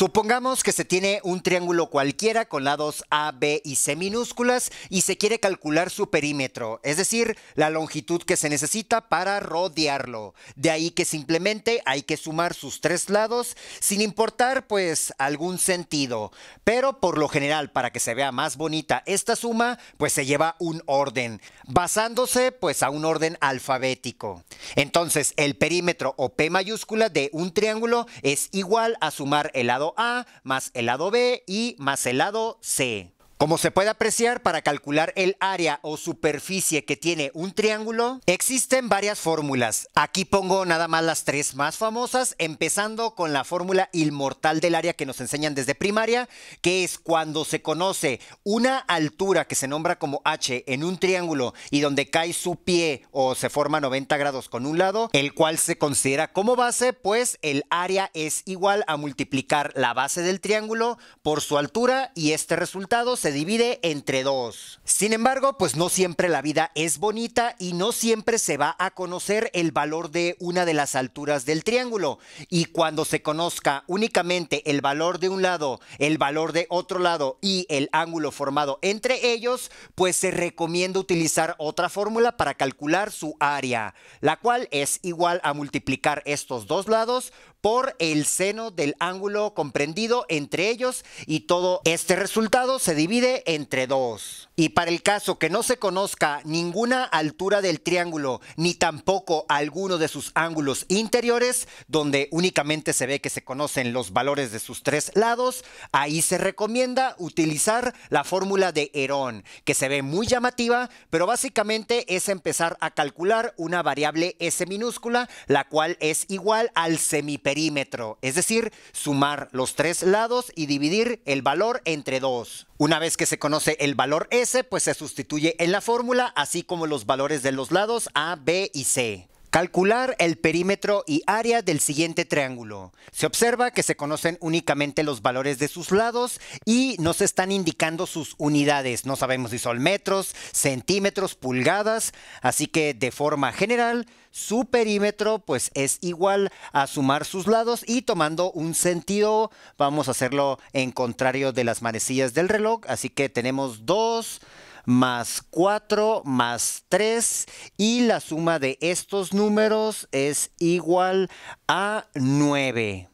Supongamos que se tiene un triángulo cualquiera con lados A, B y C minúsculas y se quiere calcular su perímetro, es decir, la longitud que se necesita para rodearlo. De ahí que simplemente hay que sumar sus tres lados sin importar pues algún sentido. Pero por lo general, para que se vea más bonita esta suma, pues se lleva un orden, basándose pues a un orden alfabético. Entonces, el perímetro o P mayúscula de un triángulo es igual a sumar el lado a, más el lado B y más el lado C. Como se puede apreciar, para calcular el área o superficie que tiene un triángulo, existen varias fórmulas. Aquí pongo nada más las tres más famosas, empezando con la fórmula inmortal del área que nos enseñan desde primaria, que es cuando se conoce una altura que se nombra como h en un triángulo y donde cae su pie o se forma 90 grados con un lado, el cual se considera como base, pues el área es igual a multiplicar la base del triángulo por su altura y este resultado se divide entre dos. Sin embargo, pues no siempre la vida es bonita y no siempre se va a conocer el valor de una de las alturas del triángulo. Y cuando se conozca únicamente el valor de un lado, el valor de otro lado y el ángulo formado entre ellos, pues se recomienda utilizar otra fórmula para calcular su área, la cual es igual a multiplicar estos dos lados por el seno del ángulo comprendido entre ellos y todo este resultado se divide entre dos. Y para el caso que no se conozca ninguna altura del triángulo ni tampoco alguno de sus ángulos interiores, donde únicamente se ve que se conocen los valores de sus tres lados, ahí se recomienda utilizar la fórmula de Herón, que se ve muy llamativa, pero básicamente es empezar a calcular una variable S minúscula, la cual es igual al semiperiódico perímetro, es decir, sumar los tres lados y dividir el valor entre dos. Una vez que se conoce el valor S, pues se sustituye en la fórmula, así como los valores de los lados A, B y C. Calcular el perímetro y área del siguiente triángulo. Se observa que se conocen únicamente los valores de sus lados y no se están indicando sus unidades. No sabemos si son metros, centímetros, pulgadas, así que de forma general su perímetro pues es igual a sumar sus lados y tomando un sentido vamos a hacerlo en contrario de las manecillas del reloj, así que tenemos dos más 4 más 3 y la suma de estos números es igual a 9.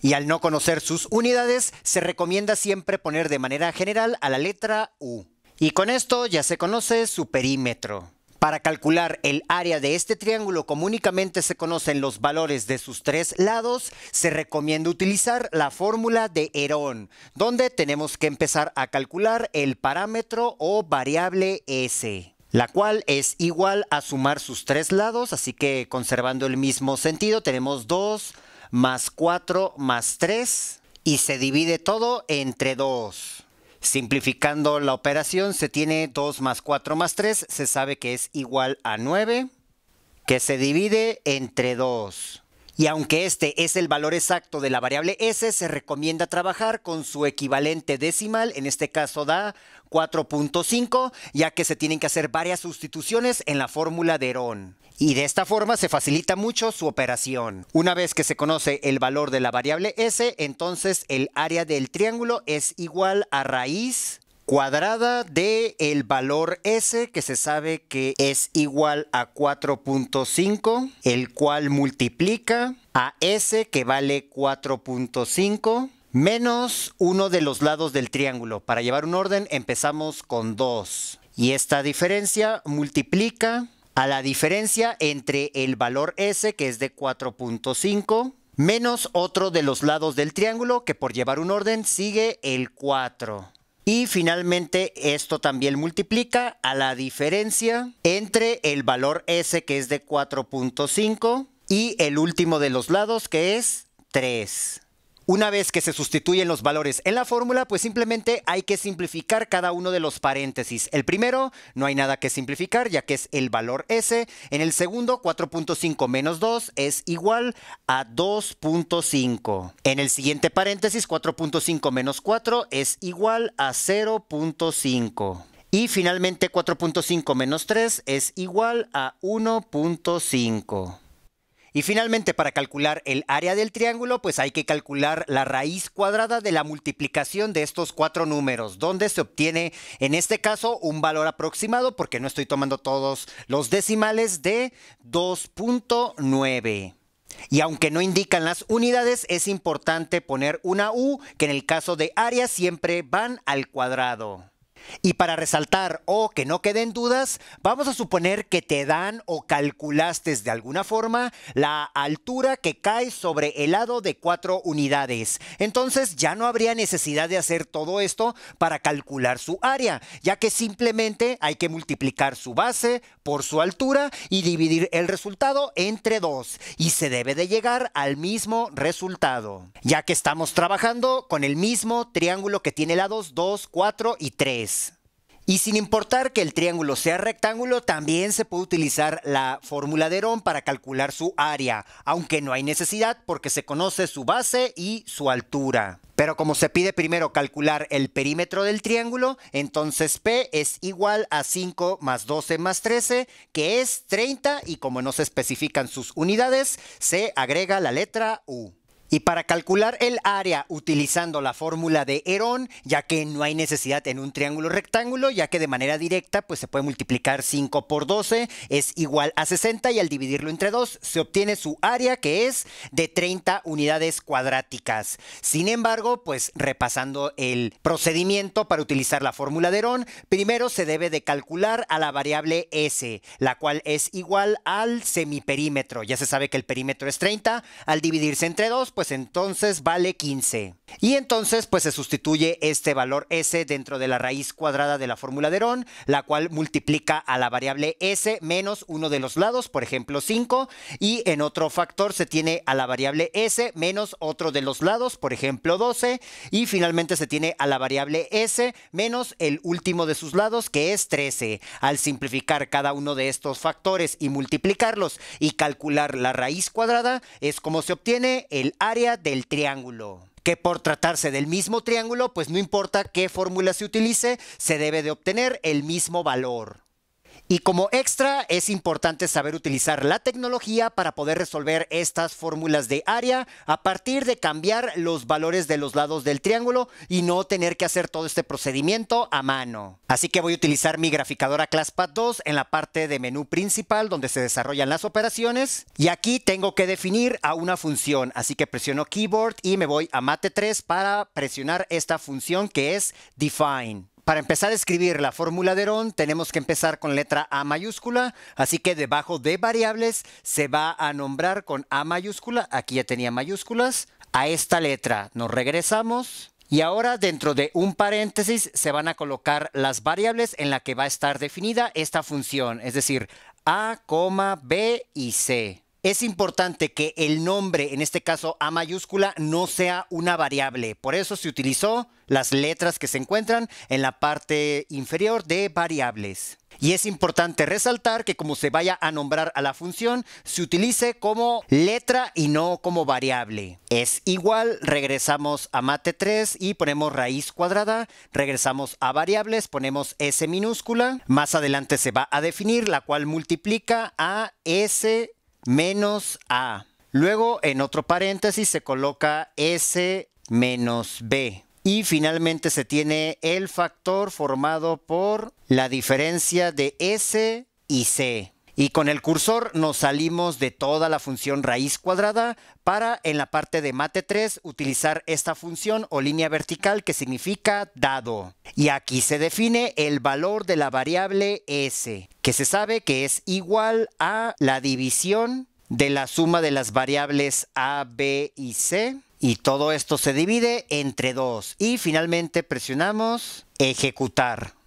Y al no conocer sus unidades, se recomienda siempre poner de manera general a la letra U. Y con esto ya se conoce su perímetro. Para calcular el área de este triángulo, como únicamente se conocen los valores de sus tres lados, se recomienda utilizar la fórmula de Herón, donde tenemos que empezar a calcular el parámetro o variable S la cual es igual a sumar sus tres lados, así que conservando el mismo sentido tenemos 2 más 4 más 3 y se divide todo entre 2. Simplificando la operación, se tiene 2 más 4 más 3, se sabe que es igual a 9, que se divide entre 2 y aunque este es el valor exacto de la variable S, se recomienda trabajar con su equivalente decimal, en este caso da 4.5, ya que se tienen que hacer varias sustituciones en la fórmula de Herón. Y de esta forma se facilita mucho su operación. Una vez que se conoce el valor de la variable S, entonces el área del triángulo es igual a raíz cuadrada de el valor S que se sabe que es igual a 4.5, el cual multiplica a S que vale 4.5 menos uno de los lados del triángulo. Para llevar un orden empezamos con 2 y esta diferencia multiplica a la diferencia entre el valor S que es de 4.5 menos otro de los lados del triángulo que por llevar un orden sigue el 4. Y finalmente esto también multiplica a la diferencia entre el valor S que es de 4.5 y el último de los lados que es 3. Una vez que se sustituyen los valores en la fórmula, pues simplemente hay que simplificar cada uno de los paréntesis. El primero, no hay nada que simplificar, ya que es el valor S. En el segundo, 4.5 menos 2 es igual a 2.5. En el siguiente paréntesis, 4.5 menos 4 es igual a 0.5. Y finalmente 4.5 menos 3 es igual a 1.5. Y finalmente, para calcular el área del triángulo, pues hay que calcular la raíz cuadrada de la multiplicación de estos cuatro números, donde se obtiene, en este caso, un valor aproximado, porque no estoy tomando todos los decimales, de 2.9. Y aunque no indican las unidades, es importante poner una U, que en el caso de área siempre van al cuadrado. Y para resaltar o que no queden dudas, vamos a suponer que te dan o calculaste de alguna forma la altura que cae sobre el lado de cuatro unidades. Entonces ya no habría necesidad de hacer todo esto para calcular su área, ya que simplemente hay que multiplicar su base por su altura y dividir el resultado entre 2 Y se debe de llegar al mismo resultado, ya que estamos trabajando con el mismo triángulo que tiene lados 2, 4 y 3. Y sin importar que el triángulo sea rectángulo, también se puede utilizar la fórmula de Herón para calcular su área, aunque no hay necesidad porque se conoce su base y su altura. Pero como se pide primero calcular el perímetro del triángulo, entonces P es igual a 5 más 12 más 13, que es 30, y como no se especifican sus unidades, se agrega la letra U. Y para calcular el área utilizando la fórmula de Herón, ya que no hay necesidad en un triángulo rectángulo, ya que de manera directa pues se puede multiplicar 5 por 12 es igual a 60 y al dividirlo entre 2 se obtiene su área que es de 30 unidades cuadráticas. Sin embargo, pues repasando el procedimiento para utilizar la fórmula de Herón, primero se debe de calcular a la variable S, la cual es igual al semiperímetro. Ya se sabe que el perímetro es 30, al dividirse entre 2 pues entonces vale 15. Y entonces pues se sustituye este valor s dentro de la raíz cuadrada de la fórmula de Ron, la cual multiplica a la variable s menos uno de los lados, por ejemplo 5, y en otro factor se tiene a la variable s menos otro de los lados, por ejemplo 12, y finalmente se tiene a la variable s menos el último de sus lados, que es 13. Al simplificar cada uno de estos factores y multiplicarlos y calcular la raíz cuadrada, es como se obtiene el a área del triángulo que por tratarse del mismo triángulo, pues no importa qué fórmula se utilice, se debe de obtener el mismo valor. Y como extra es importante saber utilizar la tecnología para poder resolver estas fórmulas de área a partir de cambiar los valores de los lados del triángulo y no tener que hacer todo este procedimiento a mano. Así que voy a utilizar mi graficadora ClassPad 2 en la parte de menú principal donde se desarrollan las operaciones y aquí tengo que definir a una función, así que presiono keyboard y me voy a mate 3 para presionar esta función que es define. Para empezar a escribir la fórmula de Ron, tenemos que empezar con letra A mayúscula, así que debajo de variables se va a nombrar con A mayúscula, aquí ya tenía mayúsculas, a esta letra. Nos regresamos. Y ahora dentro de un paréntesis se van a colocar las variables en la que va a estar definida esta función, es decir, a, b y c. Es importante que el nombre, en este caso A mayúscula, no sea una variable. Por eso se utilizó las letras que se encuentran en la parte inferior de variables. Y es importante resaltar que como se vaya a nombrar a la función, se utilice como letra y no como variable. Es igual, regresamos a mate 3 y ponemos raíz cuadrada, regresamos a variables, ponemos S minúscula, más adelante se va a definir, la cual multiplica a S menos A. Luego en otro paréntesis se coloca S menos B. Y finalmente se tiene el factor formado por la diferencia de S y C. Y con el cursor nos salimos de toda la función raíz cuadrada para en la parte de mate 3 utilizar esta función o línea vertical que significa dado. Y aquí se define el valor de la variable s, que se sabe que es igual a la división de la suma de las variables a, b y c. Y todo esto se divide entre 2. Y finalmente presionamos ejecutar.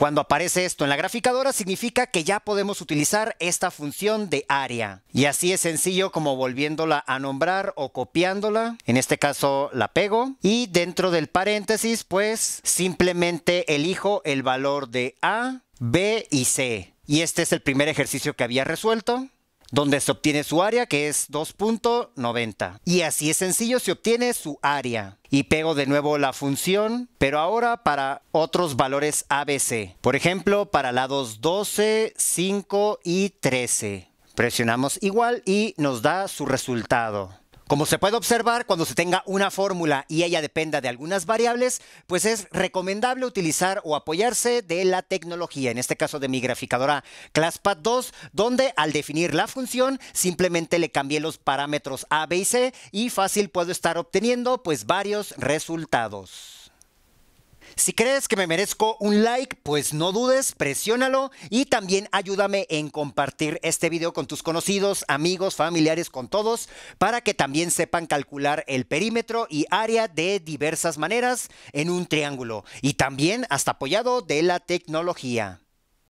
Cuando aparece esto en la graficadora significa que ya podemos utilizar esta función de área. Y así es sencillo como volviéndola a nombrar o copiándola. En este caso la pego y dentro del paréntesis pues simplemente elijo el valor de A, B y C. Y este es el primer ejercicio que había resuelto donde se obtiene su área que es 2.90. Y así es sencillo se obtiene su área. Y pego de nuevo la función, pero ahora para otros valores ABC. Por ejemplo, para lados 12, 5 y 13. Presionamos igual y nos da su resultado. Como se puede observar, cuando se tenga una fórmula y ella dependa de algunas variables, pues es recomendable utilizar o apoyarse de la tecnología, en este caso de mi graficadora ClassPad 2, donde al definir la función simplemente le cambié los parámetros A, B y C y fácil puedo estar obteniendo pues varios resultados. Si crees que me merezco un like, pues no dudes, presiónalo y también ayúdame en compartir este video con tus conocidos, amigos, familiares, con todos, para que también sepan calcular el perímetro y área de diversas maneras en un triángulo y también hasta apoyado de la tecnología.